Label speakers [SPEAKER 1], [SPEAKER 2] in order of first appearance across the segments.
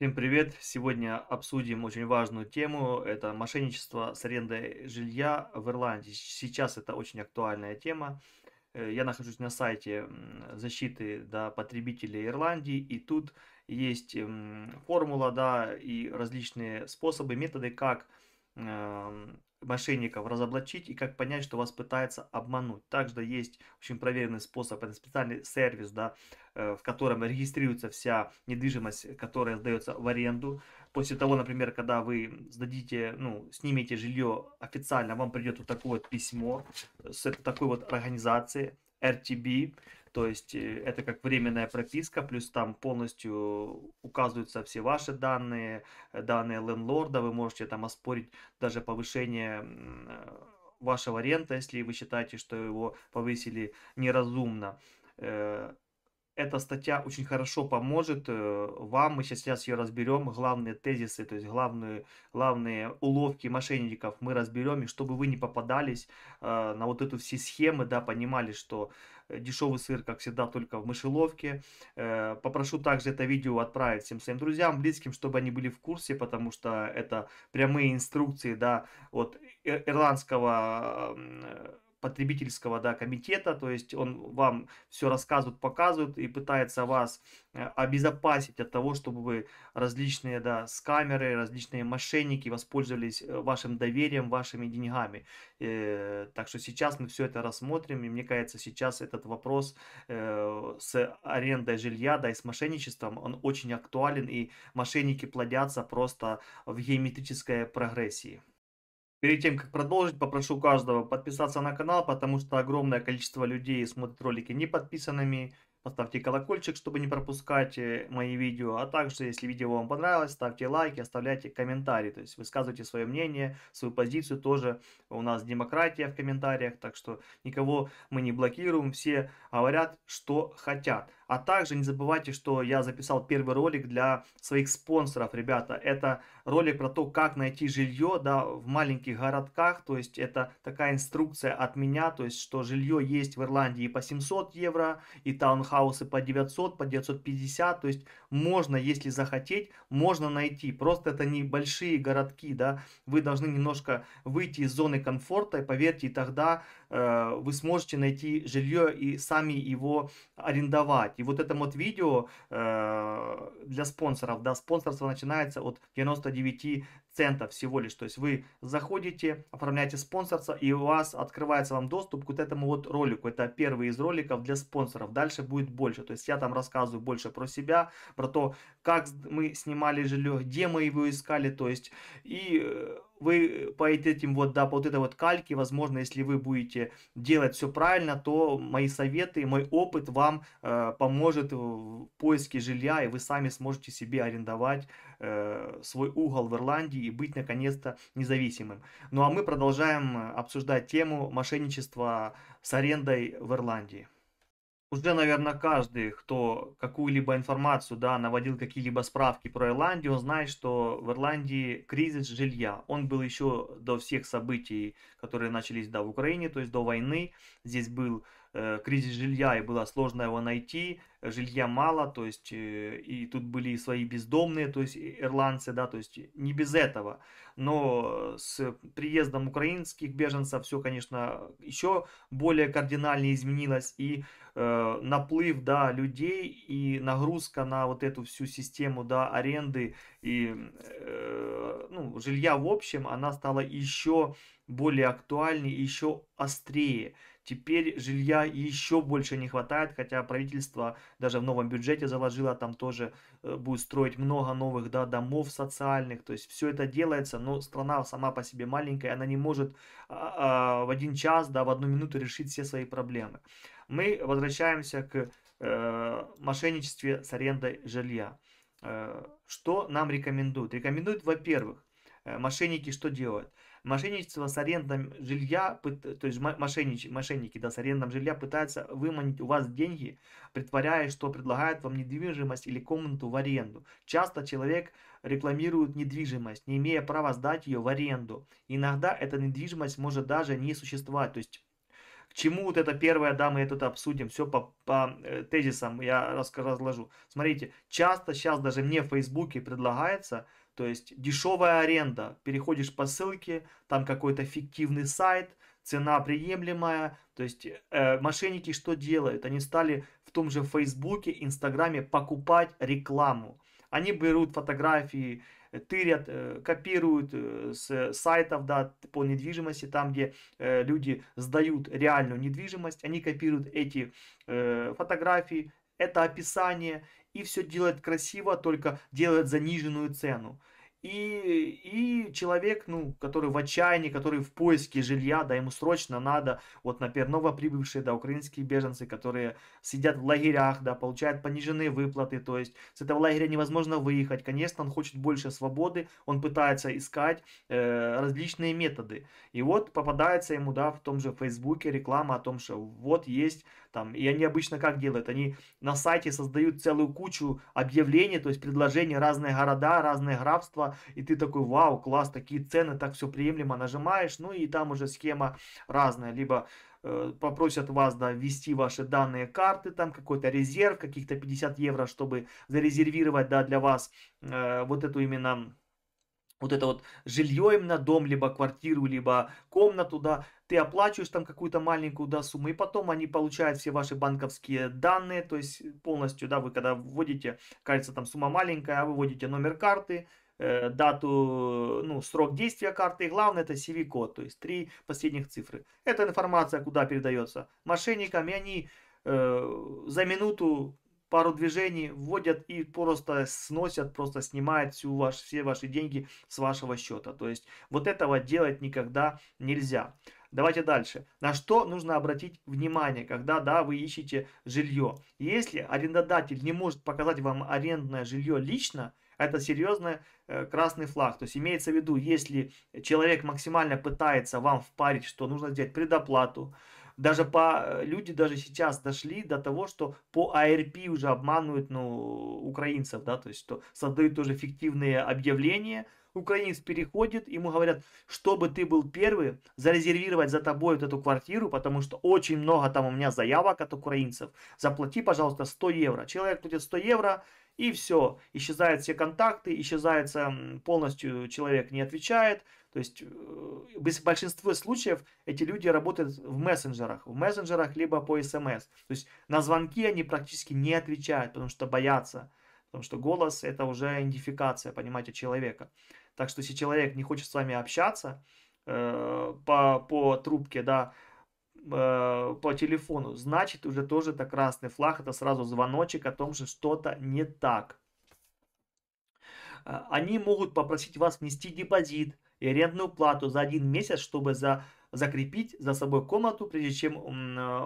[SPEAKER 1] Всем привет! Сегодня обсудим очень важную тему. Это мошенничество с арендой жилья в Ирландии. Сейчас это очень актуальная тема. Э, я нахожусь на сайте защиты да, потребителей Ирландии, и тут есть формула да, и различные способы, методы, как эм, мошенников разоблачить и как понять, что вас пытаются обмануть. Также есть очень проверенный способ, это специальный сервис, да, э, в котором регистрируется вся недвижимость, которая сдается в аренду. После того, например, когда вы сдадите, ну, снимете жилье официально, вам придет вот такое вот письмо с такой вот организации, RTB, то есть э, это как временная прописка, плюс там полностью указываются все ваши данные, э, данные лендлорда, вы можете там оспорить даже повышение э, вашего рента, если вы считаете, что его повысили неразумно эта статья очень хорошо поможет э, вам. Мы сейчас ее разберем. Главные тезисы, то есть главные, главные уловки мошенников мы разберем. И чтобы вы не попадались э, на вот эту все схемы, да, понимали, что э, дешевый сыр, как всегда, только в мышеловке. Э, попрошу также это видео отправить всем своим друзьям, близким, чтобы они были в курсе, потому что это прямые инструкции, да, от ирландского потребительского да, комитета, то есть он вам все рассказывает, показывает и пытается вас э, обезопасить от того, чтобы вы различные да, скамеры, различные мошенники воспользовались э, вашим доверием, вашими деньгами. Э, так что сейчас мы все это рассмотрим, и мне кажется, сейчас этот вопрос э, с арендой жилья, да, и с мошенничеством, он очень актуален, и мошенники плодятся просто в геометрической прогрессии. Перед тем, как продолжить, попрошу каждого подписаться на канал, потому что огромное количество людей смотрит ролики не подписанными. Поставьте колокольчик, чтобы не пропускать э, мои видео. А также, если видео вам понравилось, ставьте лайки, оставляйте комментарии. То есть высказывайте свое мнение, свою позицию. Тоже у нас демократия в комментариях, так что никого мы не блокируем. Все говорят, что хотят. А также не забывайте, что я записал первый ролик для своих спонсоров, ребята. Это ролик про то, как найти жилье да, в маленьких городках. То есть это такая инструкция от меня, то есть что жилье есть в Ирландии по 700 евро, и таунхаусы по 900, по 950. То есть можно, если захотеть, можно найти. Просто это небольшие городки, да. Вы должны немножко выйти из зоны комфорта, и поверьте, тогда э, вы сможете найти жилье и сами его арендовать. И вот это вот видео э, для спонсоров, да, спонсорство начинается от 99 центов всего лишь. То есть вы заходите, оформляете спонсорство, и у вас открывается вам доступ к вот этому вот ролику. Это первый из роликов для спонсоров. Дальше будет больше. То есть я там рассказываю больше про себя, про то, как мы снимали жилье, где мы его искали. То есть и э, вы э, по этим вот, да, по вот этой вот кальке, возможно, если вы будете делать все правильно, то мои советы, мой опыт вам э, поможет в поиске жилья, и вы сами сможете себе арендовать э, свой угол в Ирландии и быть, наконец-то, независимым. Ну а мы продолжаем э, обсуждать тему мошенничества с арендой в Ирландии уже, наверное, каждый, кто какую-либо информацию, да, наводил какие-либо справки про Ирландию, он знает, что в Ирландии кризис жилья. Он был еще до всех событий, которые начались, да, в Украине, то есть до войны. Здесь был Э, кризис жилья, и было сложно его найти, жилья мало, то есть э, и тут были и свои бездомные, то есть ирландцы, да, то есть не без этого. Но с приездом украинских беженцев все, конечно, еще более кардинально изменилось, и э, наплыв, да, людей и нагрузка на вот эту всю систему, да, аренды и э, ну, жилья в общем, она стала еще более актуальной, еще острее. Теперь жилья еще больше не хватает, хотя правительство даже в новом бюджете заложило, там тоже э, будет строить много новых да, домов социальных. То есть все это делается, но страна сама по себе маленькая, она не может а, а, в один час, да, в одну минуту решить все свои проблемы. Мы возвращаемся к э, мошенничестве с арендой жилья. Э, что нам рекомендуют? Рекомендуют, во-первых, э, мошенники что делают? Мошенничество с арендом жилья, то есть мошеннич, мошенники да, с арендом жилья пытаются выманить у вас деньги, притворяясь, что предлагают вам недвижимость или комнату в аренду. Часто человек рекламирует недвижимость, не имея права сдать ее в аренду. Иногда эта недвижимость может даже не существовать, то есть к чему вот это первое, да, мы это обсудим, все по, по э, тезисам я расскажу, разложу. Смотрите, часто сейчас даже мне в Фейсбуке предлагается то есть дешевая аренда, переходишь по ссылке, там какой-то фиктивный сайт, цена приемлемая. То есть э, мошенники что делают? Они стали в том же Фейсбуке, Инстаграме покупать рекламу. Они берут фотографии, тырят, э, копируют э, с сайтов да, по недвижимости, там где э, люди сдают реальную недвижимость, они копируют эти э, фотографии, это описание, и все делает красиво, только делает заниженную цену. И, и человек, ну, который в отчаянии, который в поиске жилья, да, ему срочно надо, вот, например, новоприбывшие, да, украинские беженцы, которые сидят в лагерях, да, получают пониженные выплаты, то есть с этого лагеря невозможно выехать, конечно, он хочет больше свободы, он пытается искать э, различные методы, и вот попадается ему, да, в том же Фейсбуке реклама о том, что вот есть там, и они обычно как делают? Они на сайте создают целую кучу объявлений, то есть предложений, разные города, разные графства, и ты такой, вау, класс, такие цены, так все приемлемо, нажимаешь, ну и там уже схема разная, либо э, попросят вас да, ввести ваши данные карты, там какой-то резерв, каких-то 50 евро, чтобы зарезервировать да, для вас э, вот эту именно вот это вот жилье именно дом, либо квартиру, либо комнату, да, ты оплачиваешь там какую-то маленькую да, сумму, и потом они получают все ваши банковские данные, то есть э, полностью, да, вы когда вводите, кажется, там сумма маленькая, а вы вводите номер карты, э, дату, ну, срок действия карты, и главное это CV-код, то есть три последних цифры. Эта информация куда передается? Мошенникам, и они э, за минуту пару движений вводят и просто сносят, просто снимают всю ваш, все ваши деньги с вашего счета. То есть вот этого делать никогда нельзя. Давайте дальше. На что нужно обратить внимание, когда да, вы ищете жилье? Если арендодатель не может показать вам арендное жилье лично, это серьезный э, красный флаг. То есть имеется в виду, если человек максимально пытается вам впарить, что нужно сделать предоплату, даже по э, люди даже сейчас дошли до того, что по АРП уже обманывают ну, украинцев, да, то есть что создают тоже фиктивные объявления, украинец переходит, ему говорят, чтобы ты был первый, зарезервировать за тобой вот эту квартиру, потому что очень много там у меня заявок от украинцев. Заплати, пожалуйста, 100 евро. Человек платит 100 евро, и все. Исчезают все контакты, исчезается полностью, человек не отвечает. То есть э, в большинстве случаев эти люди работают в мессенджерах, в мессенджерах либо по смс. Эм То есть на звонки они практически не отвечают, потому что боятся. Потому что голос это уже идентификация, понимаете, человека. Так что, если человек не хочет с вами общаться э, по, по трубке, да, э, по телефону, значит, уже тоже это красный флаг, это сразу звоночек о том, что что-то не так. Э, они могут попросить вас внести депозит и арендную плату за один месяц, чтобы за, закрепить за собой комнату, прежде чем э,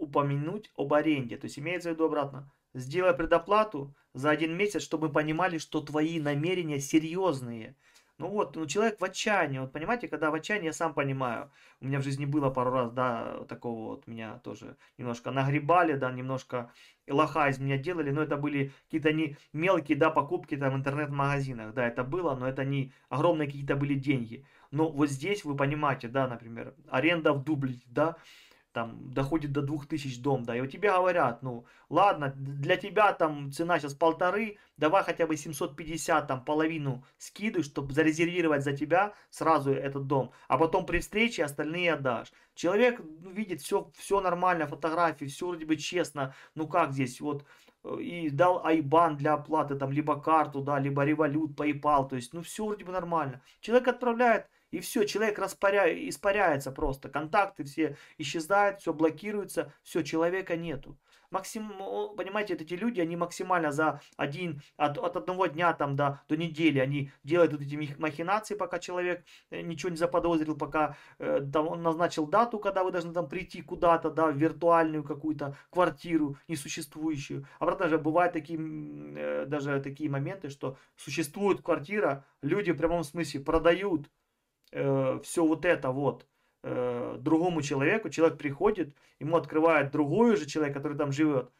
[SPEAKER 1] упомянуть об аренде. То есть имеется в виду обратно. Сделай предоплату, за один месяц, чтобы мы понимали, что твои намерения серьезные. Ну вот, ну человек в отчаянии, вот понимаете, когда в отчаянии, я сам понимаю, у меня в жизни было пару раз, да, такого вот меня тоже немножко нагребали, да, немножко лоха из меня делали, но это были какие-то не мелкие, да, покупки там в интернет-магазинах, да, это было, но это не огромные какие-то были деньги. Но вот здесь вы понимаете, да, например, аренда в дубль, да, там доходит до 2000 дом, да, и у тебя говорят, ну, ладно, для тебя там цена сейчас полторы, давай хотя бы 750, там, половину скиды, чтобы зарезервировать за тебя сразу этот дом, а потом при встрече остальные отдашь. Человек ну, видит все, все нормально, фотографии, все вроде бы честно, ну как здесь, вот, э, и дал айбан для оплаты, там, либо карту, да, либо револют, PayPal, то есть, ну, все вроде бы нормально. Человек отправляет и все, человек распаря... испаряется просто. Контакты все исчезают, все блокируется, все, человека нету. Максим... Понимаете, эти люди, они максимально за один, от, от одного дня там до, до недели, они делают вот эти махинации, пока человек э, ничего не заподозрил, пока э, там, он назначил дату, когда вы должны там прийти куда-то, да, в виртуальную какую-то квартиру несуществующую. Обратно же бывают такие, э, даже такие моменты, что существует квартира, люди в прямом смысле продают, э, все вот это вот э, другому человеку, человек приходит, ему открывает другой же человек, который там живет,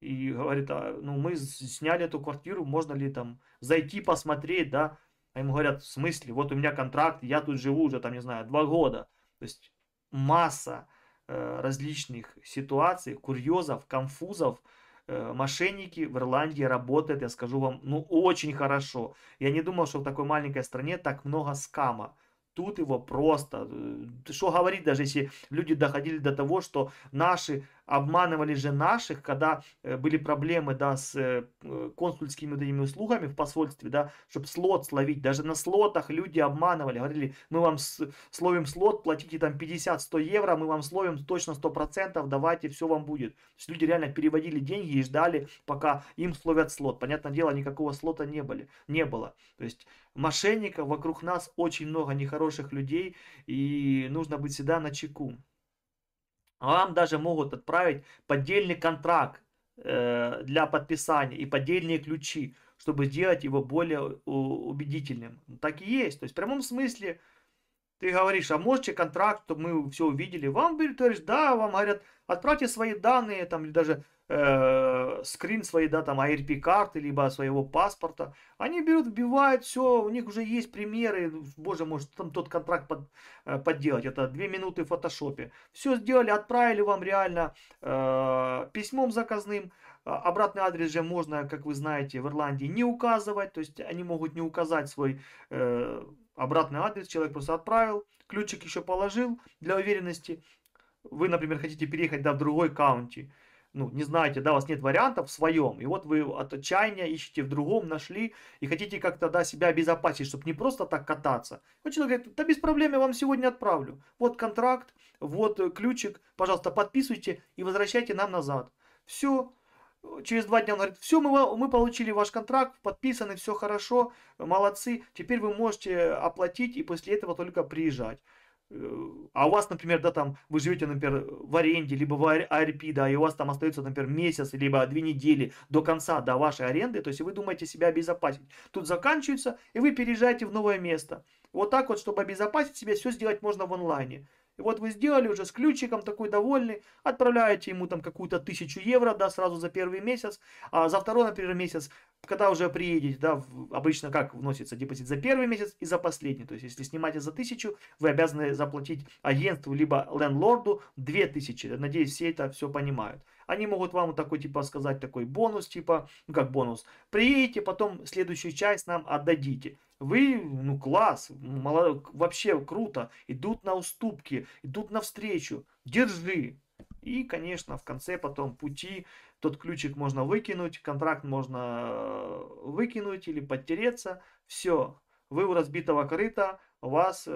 [SPEAKER 1] и говорит, а, ну мы сняли эту квартиру, можно ли там зайти посмотреть, да, а ему говорят, в смысле, вот у меня контракт, я тут живу уже, там, не знаю, два года. То есть масса э, различных ситуаций, курьезов, конфузов, э, мошенники в Ирландии работают, я скажу вам, ну очень хорошо. Я не думал, что в такой маленькой стране так много скама тут его просто э, что говорить даже если люди доходили до того что наши обманывали же наших, когда э, были проблемы, да, с э, э, консульскими вот этими услугами в посольстве, да, чтобы слот словить. Даже на слотах люди обманывали, говорили, мы вам словим слот, платите там 50-100 евро, мы вам словим точно 100%, давайте, все вам будет. То есть люди реально переводили деньги и ждали, пока им словят слот. Понятное дело, никакого слота не, были, не было. То есть мошенников вокруг нас очень много нехороших людей, и нужно быть всегда на чеку. Вам даже могут отправить поддельный контракт э, для подписания и поддельные ключи, чтобы сделать его более э, убедительным. Так и есть. То есть в прямом смысле ты говоришь, а можете контракт, чтобы мы все увидели? Вам говоришь, да, вам говорят, отправьте свои данные, там, или даже э, скрин свои, да, там, ARP-карты, а либо своего паспорта. Они берут, вбивают, все, у них уже есть примеры, боже, может, там тот контракт под, э, подделать, это две минуты в фотошопе. Все сделали, отправили вам реально э, письмом заказным, э, Обратный адрес же можно, как вы знаете, в Ирландии не указывать, то есть они могут не указать свой э, обратный адрес, человек просто отправил, ключик еще положил для уверенности. Вы, например, хотите переехать да, в другой каунти, ну, не знаете, да, у вас нет вариантов в своем, и вот вы от отчаяния ищете в другом, нашли, и хотите как-то, да, себя обезопасить, чтобы не просто так кататься. Вот а человек говорит, да без проблем, я вам сегодня отправлю. Вот контракт, вот ключик, пожалуйста, подписывайте и возвращайте нам назад. Все, через два дня он говорит, все, мы, мы получили ваш контракт, подписаны, все хорошо, молодцы, теперь вы можете оплатить и после этого только приезжать. Э, а у вас, например, да, там, вы живете, например, в аренде, либо в ARP, да, и у вас там остается, например, месяц, либо две недели до конца, до вашей аренды, то есть вы думаете себя обезопасить. Тут заканчивается, и вы переезжаете в новое место. Вот так вот, чтобы обезопасить себя, все сделать можно в онлайне. И вот вы сделали уже с ключиком такой довольный, отправляете ему там какую-то тысячу евро, да, сразу за первый месяц, а за второй, например, месяц, когда уже приедете, да, обычно как вносится депозит за первый месяц и за последний, то есть если снимаете за тысячу, вы обязаны заплатить агентству либо лендлорду две тысячи, надеюсь, все это все понимают. Они могут вам вот такой, типа, сказать такой бонус, типа, ну как бонус, приедете, потом следующую часть нам отдадите. Вы, ну класс, молод... вообще круто, идут на уступки, идут навстречу, держи. И, конечно, в конце потом пути тот ключик можно выкинуть, контракт можно э, выкинуть или подтереться. Все, вы у разбитого корыта, вас э,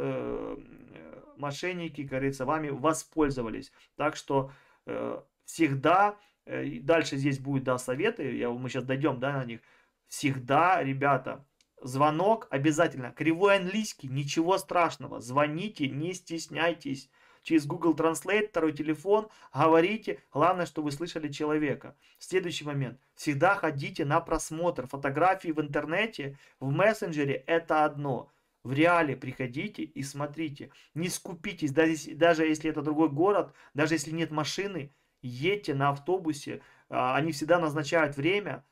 [SPEAKER 1] э мошенники, говорится, вами воспользовались. Так что э, всегда, э, дальше здесь будет, да, советы, я, мы сейчас дойдем, да, на них, всегда, ребята, звонок обязательно, кривой английский, ничего страшного, звоните, не стесняйтесь, через Google Translate, второй телефон, говорите, главное, что вы слышали человека. Следующий момент. Всегда ходите на просмотр. Фотографии в интернете, в мессенджере – это одно. В реале приходите и смотрите. Не скупитесь, даже, даже если это другой город, даже если нет машины – едьте на автобусе, а, они всегда назначают время,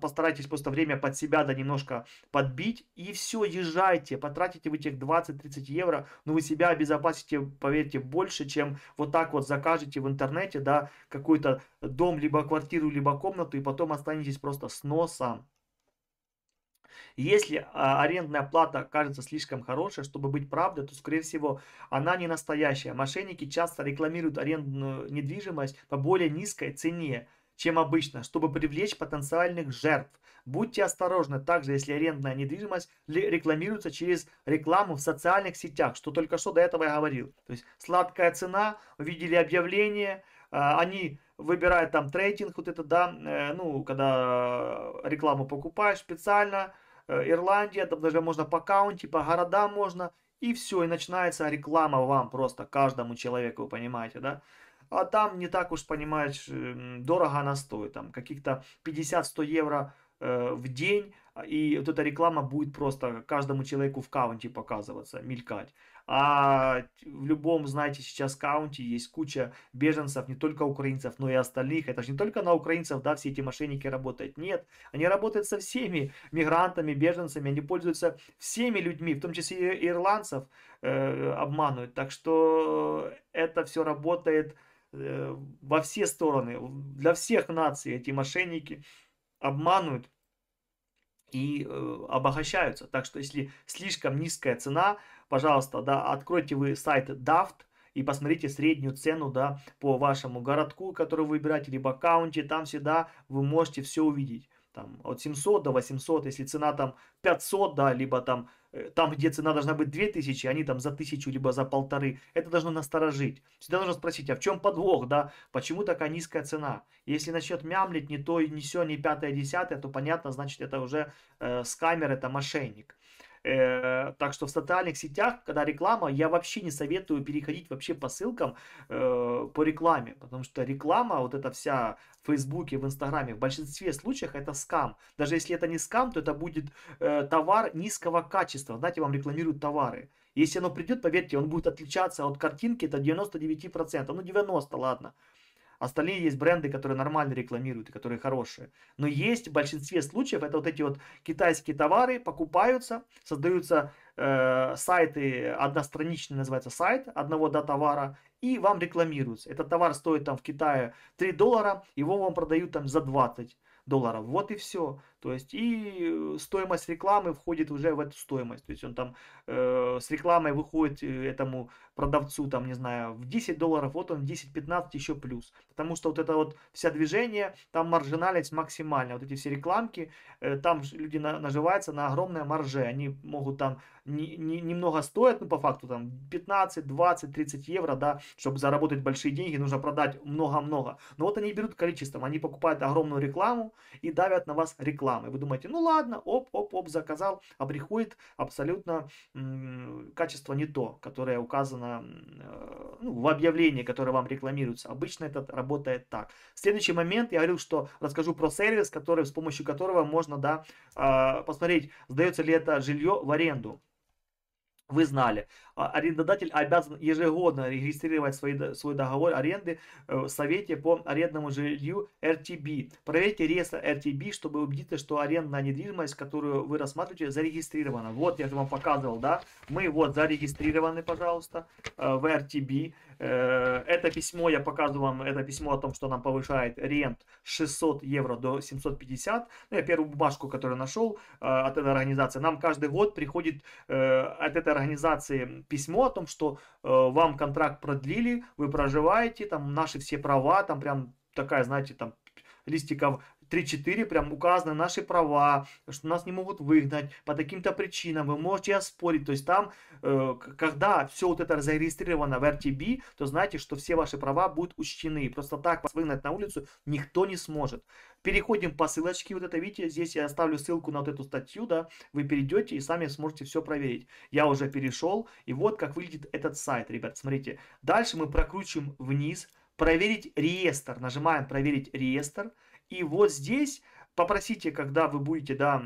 [SPEAKER 1] постарайтесь просто время под себя да немножко подбить, и все, езжайте, потратите вы тех 20-30 евро, но вы себя обезопасите, поверьте, больше, чем вот так вот закажете в интернете, да, какой-то дом, либо квартиру, либо комнату, и потом останетесь просто с носом. Если а, арендная плата кажется слишком хорошей, чтобы быть правдой, то, скорее всего, она не настоящая. Мошенники часто рекламируют арендную недвижимость по более низкой цене, чем обычно, чтобы привлечь потенциальных жертв. Будьте осторожны также, если арендная недвижимость рекламируется через рекламу в социальных сетях, что только что до этого я говорил. То есть сладкая цена, увидели объявление, а, они выбирают там трейдинг, вот это, да, э, ну, когда э, рекламу покупаешь специально, Э, Ирландия, там даже можно по каунти, по городам можно, и все, и начинается реклама вам просто, каждому человеку, вы понимаете, да? А там не так уж, понимаешь, дорого она стоит, там каких-то 50-100 евро э, в день, и вот эта реклама будет просто каждому человеку в каунте показываться, мелькать. А в любом, знаете, сейчас каунте есть куча беженцев, не только украинцев, но и остальных. Это же не только на украинцев, да, все эти мошенники работают. Нет, они работают со всеми мигрантами, беженцами, они пользуются всеми людьми, в том числе и ирландцев э, обманывают. Так что это все работает э, во все стороны, для всех наций эти мошенники обманывают и э, обогащаются. Так что если слишком низкая цена, пожалуйста, да, откройте вы сайт DAFT и посмотрите среднюю цену, да, по вашему городку, который вы выбираете, либо каунте, там всегда вы можете все увидеть там, а от 700 до 800, если цена там 500, да, либо там, э, там, где цена должна быть 2000, они там за 1000, либо за полторы, это должно насторожить. Всегда нужно спросить, а в чем подвох, да, почему такая низкая цена? Если начнет мямлить не то, не все, не пятое, десятое, то понятно, значит, это уже э, скамер, это мошенник. Э, так что в социальных сетях, когда реклама, я вообще не советую переходить вообще по ссылкам э, по рекламе, потому что реклама, вот эта вся в Фейсбуке, в Инстаграме, в большинстве случаев это скам. Даже если это не скам, то это будет э, товар низкого качества. Знаете, вам рекламируют товары. Если оно придет, поверьте, он будет отличаться от картинки, это 99%, ну 90, ладно. Остальные есть бренды, которые нормально рекламируют и которые хорошие. Но есть в большинстве случаев, это вот эти вот китайские товары покупаются, создаются э, сайты, одностраничные называется сайт одного до товара, и вам рекламируется. Этот товар стоит там в Китае 3 доллара, его вам продают там за 20 долларов. Вот и все. То есть и стоимость рекламы входит уже в эту стоимость. То есть он там э, с рекламой выходит э, этому продавцу, там, не знаю, в 10 долларов, вот он 10-15 еще плюс. Потому что вот это вот вся движение, там маржинальность максимальная. Вот эти все рекламки, э, там люди на, наживаются на огромное марже. Они могут там не, не, немного стоят, ну по факту там 15, 20, 30 евро, да, чтобы заработать большие деньги, нужно продать много-много. Но вот они берут количеством, они покупают огромную рекламу и давят на вас рекламу рекламы. Вы думаете, ну ладно, оп-оп-оп, заказал, а приходит абсолютно качество не то, которое указано э, ну, в объявлении, которое вам рекламируется. Обычно это работает так. Следующий момент, я говорил, что расскажу про сервис, который, с помощью которого можно да, а, посмотреть, сдается ли это жилье в аренду вы знали, а, арендодатель обязан ежегодно регистрировать свои, свой договор аренды э, в Совете по арендному жилью РТБ. Проверьте реестр РТБ, чтобы убедиться, что арендная недвижимость, которую вы рассматриваете, зарегистрирована. Вот я же вам показывал, да, мы вот зарегистрированы, пожалуйста, э, в РТБ. Э, это письмо, я показываю вам это письмо о том, что нам повышает рент 600 евро до 750. Ну, я первую бумажку, которую нашел э, от этой организации. Нам каждый год приходит э, от этой организации письмо о том, что вам контракт продлили, вы проживаете, там наши все права, там прям такая, знаете, там листиков 3-4 прям указаны наши права, что нас не могут выгнать по таким-то причинам, вы можете оспорить. То есть там, э, когда все вот это зарегистрировано в RTB, то знаете, что все ваши права будут учтены. Просто так вас выгнать на улицу никто не сможет. Переходим по ссылочке, вот это видите, здесь я оставлю ссылку на вот эту статью, да, вы перейдете и сами сможете все проверить. Я уже перешел, и вот как выглядит этот сайт, ребят, смотрите. Дальше мы прокручиваем вниз, проверить реестр, нажимаем проверить реестр, и вот здесь попросите, когда вы будете, да,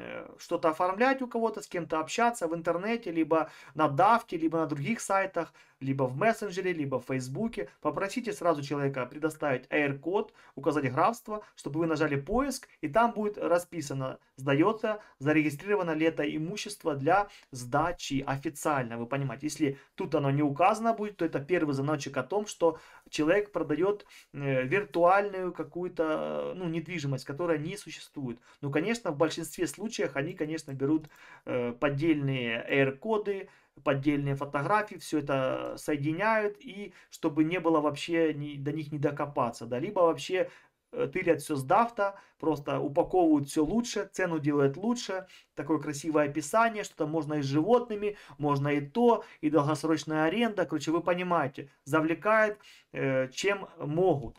[SPEAKER 1] Э, что-то оформлять у кого-то, с кем-то общаться в интернете, либо на Давке, либо на других сайтах, либо в мессенджере, либо в фейсбуке, попросите сразу человека предоставить AirCode, указать графство, чтобы вы нажали поиск, и там будет расписано, сдается, зарегистрировано ли это имущество для сдачи официально, вы понимаете. Если тут оно не указано будет, то это первый звоночек о том, что человек продает э, виртуальную какую-то э, ну, недвижимость, которая не существует. Ну, конечно, в большинстве случаев случаях они, конечно, берут э, поддельные AR-коды, поддельные фотографии, все это соединяют, и чтобы не было вообще ни, до них не докопаться, да, либо вообще э, тырят все с дафта, просто упаковывают все лучше, цену делают лучше, такое красивое описание, что-то можно и с животными, можно и то, и долгосрочная аренда, короче, вы понимаете, завлекает, э, чем могут.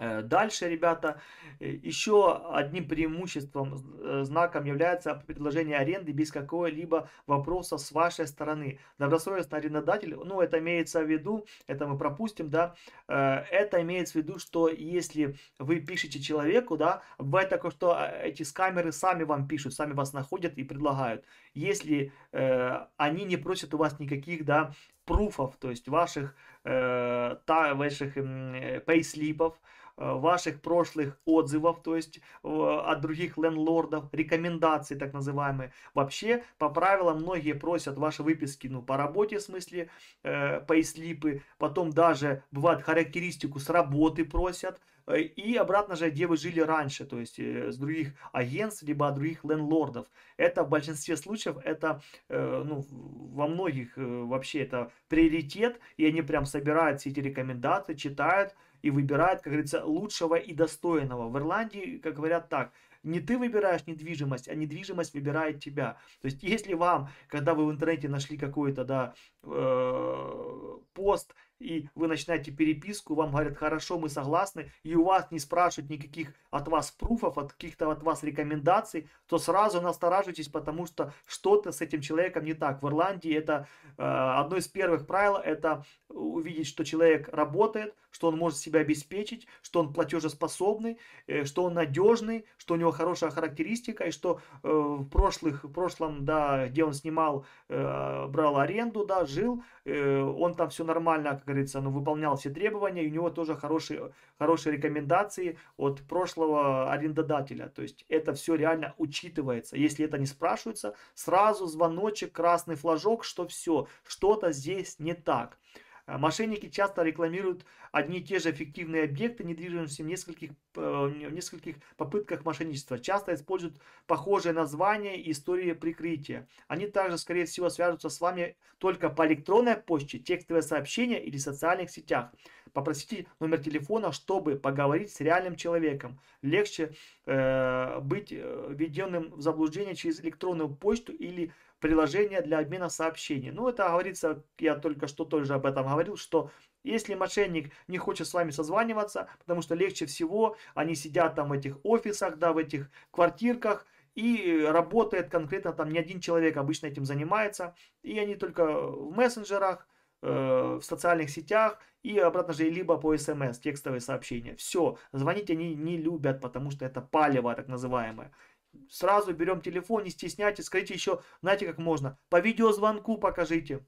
[SPEAKER 1] Э, дальше, ребята, э, еще одним преимуществом, э, знаком является предложение аренды без какого-либо вопроса с вашей стороны. Добросовестный арендодатель, ну это имеется в виду, это мы пропустим, да, это имеется в виду, что если вы пишете человеку, да, бывает такое, что эти скамеры сами вам пишут, сами вас находят и предлагают. Если э, они не просят у вас никаких, да, пруфов, то есть ваших, э, та, ваших э, пейслипов, Э, ваших прошлых отзывов, то есть от других лендлордов, рекомендаций так называемые. Вообще, по правилам, многие просят ваши выписки, ну, по работе, в смысле, э, ислипы, потом даже, бывает, характеристику с работы просят, э, и обратно же, где вы жили раньше, то есть э, с других агентств, либо от других лендлордов. Это в большинстве случаев, это ну, во многих вообще это приоритет, и они прям собирают все эти рекомендации, читают, и выбирает, как говорится, лучшего и достойного. В Ирландии, как говорят так, не ты выбираешь недвижимость, а недвижимость выбирает тебя. То есть, если вам, когда вы в интернете нашли какой-то, да, э, пост, и вы начинаете переписку, вам говорят, хорошо, мы согласны, и у вас не спрашивают никаких от вас пруфов, от каких-то от вас рекомендаций, то сразу настораживайтесь, потому что что-то с этим человеком не так. В Ирландии это э, одно из первых правил, это увидеть, что человек работает, что он может себя обеспечить, что он платежеспособный, э, что он надежный, что у него хорошая характеристика, и что э, в, прошлых, в прошлом, да, где он снимал, э, брал аренду, да, жил, э, он там все нормально говорится, ну, выполнял все требования, и у него тоже хорошие, хорошие рекомендации от прошлого арендодателя. То есть это все реально учитывается. Если это не спрашивается, сразу звоночек, красный флажок, что все, что-то здесь не так. А мошенники часто рекламируют одни и те же эффективные объекты недвижимости в нескольких, э, в нескольких попытках мошенничества. Часто используют похожие названия и истории прикрытия. Они также, скорее всего, свяжутся с вами только по электронной почте, текстовое сообщение или социальных сетях. Попросите номер телефона, чтобы поговорить с реальным человеком. Легче э, быть э, введенным в заблуждение через электронную почту или приложение для обмена сообщений. Ну, это говорится, я только что тоже об этом говорил, что если мошенник не хочет с вами созваниваться, потому что легче всего они сидят там в этих офисах, да, в этих квартирках, и работает конкретно там не один человек обычно этим занимается, и они только в мессенджерах, э, в социальных сетях и обратно же либо по смс, эм текстовые сообщения. Все, звонить они не любят, потому что это палево так называемое. Сразу берем телефон, не стесняйтесь, скажите еще, знаете, как можно, по видеозвонку покажите.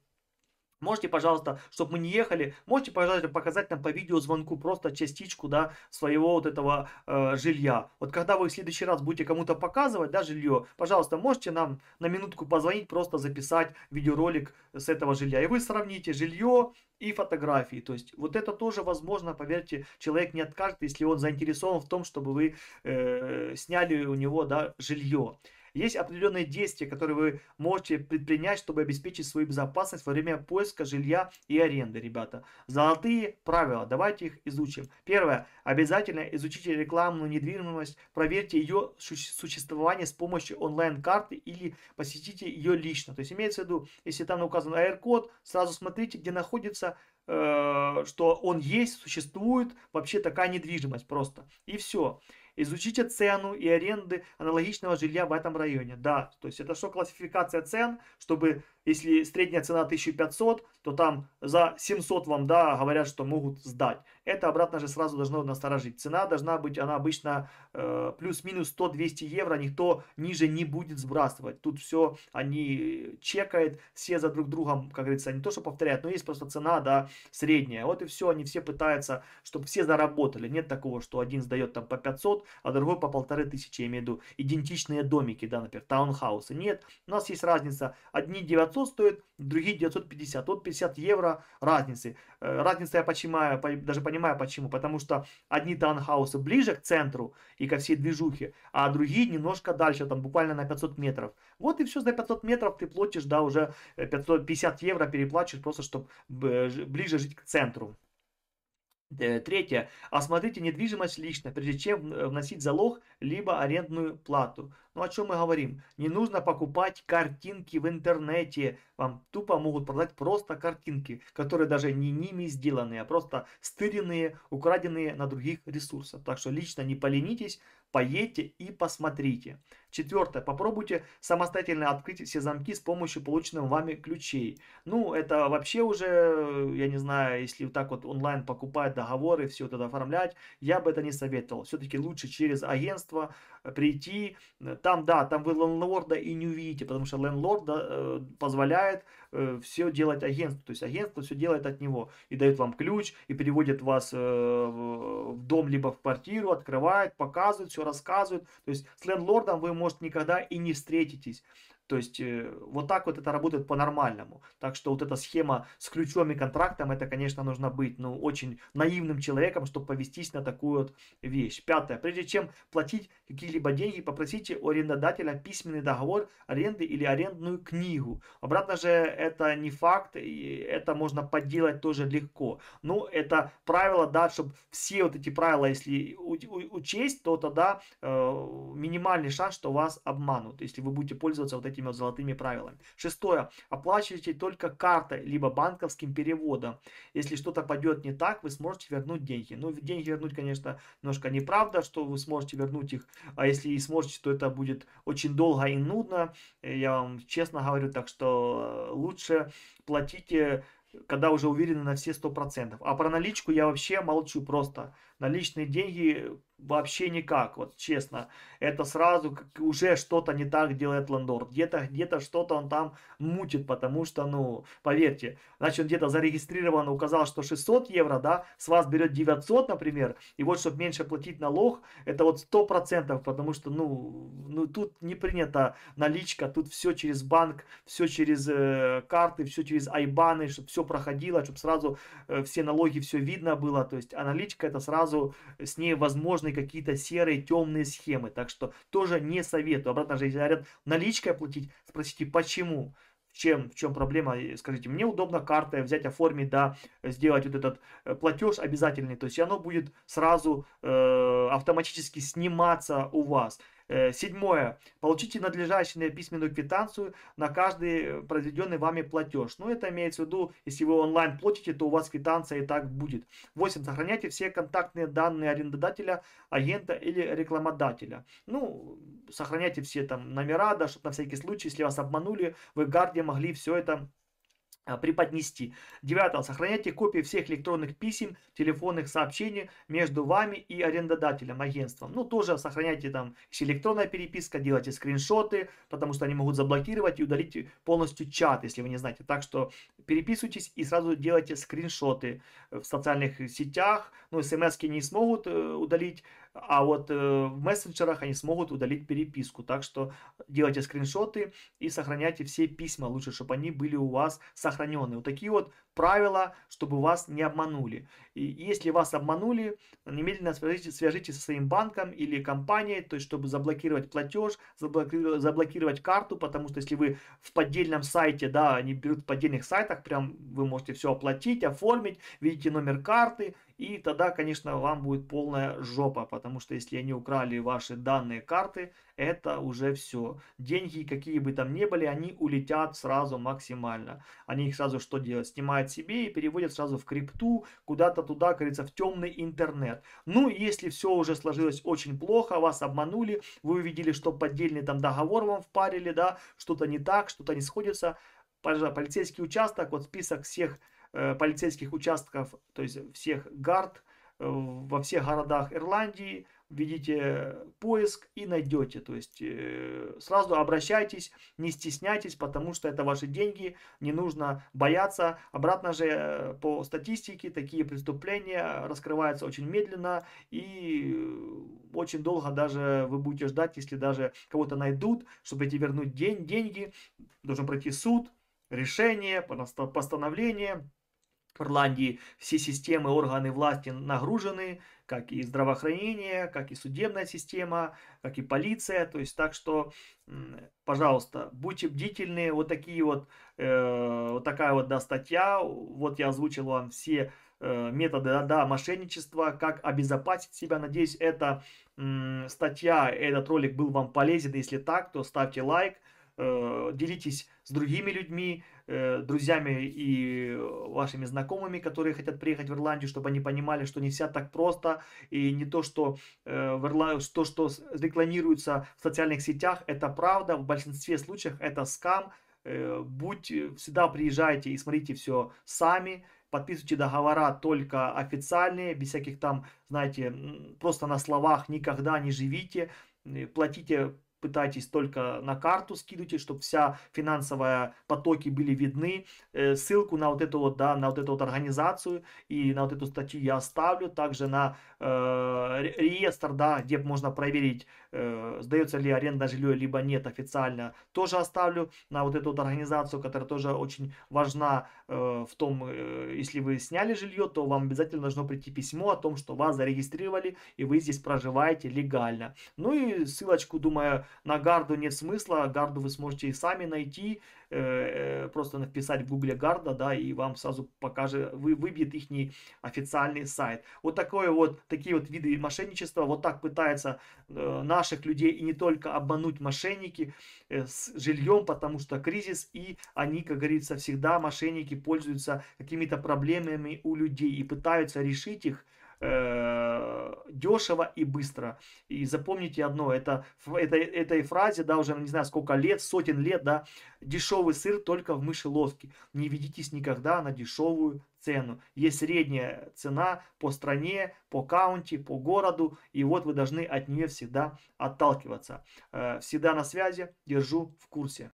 [SPEAKER 1] Можете, пожалуйста, чтобы мы не ехали, можете, пожалуйста, показать нам по видеозвонку просто частичку, да, своего вот этого э, жилья. Вот когда вы в следующий раз будете кому-то показывать, да, жилье, пожалуйста, можете нам на минутку позвонить, просто записать видеоролик с этого жилья. И вы сравните жилье и фотографии. То есть вот это тоже возможно, поверьте, человек не откажет, если он заинтересован в том, чтобы вы э, сняли у него, да, жилье. Есть определенные действия, которые вы можете предпринять, чтобы обеспечить свою безопасность во время поиска жилья и аренды, ребята. Золотые правила, давайте их изучим. Первое. Обязательно изучите рекламную недвижимость, проверьте ее существование с помощью онлайн-карты или посетите ее лично. То есть имеется в виду, если там указан AR-код, сразу смотрите, где находится э, что он есть, существует вообще такая недвижимость просто. И все. Изучите цену и аренды аналогичного жилья в этом районе. Да, то есть это что классификация цен, чтобы если средняя цена 1500, то там за 700 вам, да, говорят, что могут сдать. Это обратно же сразу должно насторожить. Цена должна быть, она обычно э, плюс-минус 100-200 евро, никто ниже не будет сбрасывать. Тут все они чекают, все за друг другом, как говорится, не то, что повторяют, но есть просто цена, да, средняя. Вот и все, они все пытаются, чтобы все заработали. Нет такого, что один сдает там по 500, а другой по полторы тысячи, я имею в виду идентичные домики, да, например, таунхаусы. Нет, у нас есть разница. Одни 900 900 стоят, другие 950. Вот 50 евро разницы. Э, Разница я понимаю, даже понимаю почему. Потому что одни таунхаусы ближе к центру и ко всей движухе, а другие немножко дальше, там буквально на 500 метров. Вот и все, за 500 метров ты платишь, да, уже 550 э, евро переплачиваешь, просто чтобы ближе жить к центру. Э, третье. Осмотрите недвижимость лично, прежде чем вносить залог либо арендную плату. Ну о чем мы говорим? Не нужно покупать картинки в интернете. Вам тупо могут продать просто картинки, которые даже не ними сделаны, а просто стыренные, украденные на других ресурсах. Так что лично не поленитесь, поедьте и посмотрите. Четвертое. Попробуйте самостоятельно открыть все замки с помощью полученных вами ключей. Ну, это вообще уже, я не знаю, если вот так вот онлайн покупать договоры, все это оформлять, я бы это не советовал. Все-таки лучше через агентство, прийти. Там, да, там вы ленлорда и не увидите, потому что ленлорд э, позволяет э, все делать агентству. То есть агентство все делает от него и дает вам ключ, и переводит вас э, в дом, либо в квартиру, открывает, показывает, все рассказывает. То есть с ленлордом вы, может, никогда и не встретитесь. То есть э, вот так вот это работает по-нормальному. Так что вот эта схема с ключом и контрактом, это, конечно, нужно быть ну, очень наивным человеком, чтобы повестись на такую вот вещь. Пятое. Прежде чем платить, какие-либо деньги, попросите у арендодателя письменный договор аренды или арендную книгу. Обратно же это не факт, и это можно подделать тоже легко. Ну, это правило, да, чтобы все вот эти правила, если учесть, то тогда э, минимальный шанс, что вас обманут, если вы будете пользоваться вот этими вот золотыми правилами. Шестое. Оплачивайте только картой, либо банковским переводом. Если что-то пойдет не так, вы сможете вернуть деньги. Ну, деньги вернуть, конечно, немножко неправда, что вы сможете вернуть их а если и сможете, то это будет очень долго и нудно. Э, я вам честно говорю, так что э, лучше платите, когда уже уверены на все 100%. А про наличку я вообще молчу просто. Наличные деньги вообще никак, вот честно. Это сразу уже что-то не так делает Ландор. Где-то где, где что-то он там мутит, потому что, ну, поверьте, значит, он где-то зарегистрирован, указал, что 600 евро, да, с вас берет 900, например, и вот, чтобы меньше платить налог, это вот 100%, потому что, ну, ну тут не принята наличка, тут все через банк, все через э, карты, все через айбаны, чтобы все проходило, чтобы сразу э, все налоги, все видно было, то есть, а наличка это сразу сразу с ней возможны какие-то серые, темные схемы. Так что тоже не советую. Обратно же, если говорят наличкой оплатить, спросите почему чем, в чем проблема, скажите, мне удобно картой взять, оформить, да, сделать вот этот э, платеж обязательный, то есть оно будет сразу э, автоматически сниматься у вас. Э, седьмое. Получите надлежащую письменную квитанцию на каждый э, произведенный вами платеж. Ну, это имеется в виду, если вы онлайн платите, то у вас квитанция и так будет. Восемь. Сохраняйте все контактные данные арендодателя, агента или рекламодателя. Ну, сохраняйте все там номера, да, чтобы на всякий случай, если вас обманули, вы в гарде могли все это а, преподнести. Девятое. Сохраняйте копии всех электронных писем, телефонных сообщений между вами и арендодателем, агентством. Ну, тоже сохраняйте там, все электронная переписка, делайте скриншоты, потому что они могут заблокировать и удалить полностью чат, если вы не знаете. Так что переписывайтесь и сразу делайте скриншоты в социальных сетях. Ну, смс не смогут э, удалить, а вот э, в мессенджерах они смогут удалить переписку. Так что делайте скриншоты и сохраняйте все письма. Лучше, чтобы они были у вас сохранены. Вот такие вот правило, чтобы вас не обманули. И если вас обманули, немедленно свяжитесь, свяжитесь со своим банком или компанией, то есть чтобы заблокировать платеж, заблокировать, заблокировать карту, потому что если вы в поддельном сайте, да, они берут в поддельных сайтах, прям вы можете все оплатить, оформить, видите номер карты, и тогда, конечно, вам будет полная жопа, потому что если они украли ваши данные карты, это уже все. Деньги, какие бы там ни были, они улетят сразу максимально. Они их сразу что делают? Снимают себе и переводят сразу в крипту, куда-то туда, как говорится, в темный интернет. Ну, если все уже сложилось очень плохо, вас обманули, вы увидели, что поддельный там договор вам впарили, да, что-то не так, что-то не сходится, пожалуйста, полицейский участок, вот список всех э, полицейских участков, то есть всех гард э, во всех городах Ирландии, введите поиск и найдете. То есть э, сразу обращайтесь, не стесняйтесь, потому что это ваши деньги, не нужно бояться. Обратно же э, по статистике такие преступления раскрываются очень медленно и э, очень долго даже вы будете ждать, если даже кого-то найдут, чтобы эти вернуть день, деньги, должен пройти суд, решение, постановление, в Ирландии все системы, органы власти нагружены, как и здравоохранение, как и судебная система, как и полиция. То есть так что, пожалуйста, будьте бдительны. Вот такие вот, э, вот такая вот да, статья. Вот я озвучил вам все э, методы да, да, мошенничества, как обезопасить себя. Надеюсь, эта э, статья, этот ролик был вам полезен. Если так, то ставьте лайк. Э, делитесь с другими людьми, э, друзьями и вашими знакомыми, которые хотят приехать в Ирландию, чтобы они понимали, что не вся так просто, и не то, что, э, в Ирла... то, что рекламируется в социальных сетях, это правда, в большинстве случаев это скам, будь, всегда приезжайте и смотрите все сами, подписывайте договора только официальные, без всяких там, знаете, просто на словах никогда не живите, платите пытайтесь только на карту скидывайте, чтобы вся финансовая потоки были видны. Э, ссылку на вот эту вот, да, на вот эту вот организацию и на вот эту статью я оставлю. Также на э, реестр, да, где можно проверить Э, сдается ли аренда жилье, либо нет официально, тоже оставлю на вот эту вот организацию, которая тоже очень важна э, в том, э, если вы сняли жилье, то вам обязательно должно прийти письмо о том, что вас зарегистрировали и вы здесь проживаете легально. Ну и ссылочку, думаю, на гарду нет смысла, гарду вы сможете и сами найти, Э, э, просто написать в гугле Гарда, да, и вам сразу покажет, вы, выбьет их официальный сайт. Вот такое вот, такие вот виды мошенничества, вот так пытаются э, наших людей и не только обмануть мошенники с жильем, потому что кризис, и они, как говорится, всегда мошенники пользуются какими-то проблемами у людей и пытаются решить их, Э, дешево и быстро. И запомните одно, это, в этой этой фразе, да, уже не знаю сколько лет, сотен лет, да, дешевый сыр только в мышеловке. Не ведитесь никогда на дешевую цену. Есть средняя цена по стране, по каунти, по городу, и вот вы должны от нее всегда отталкиваться. Э, всегда на связи, держу в курсе.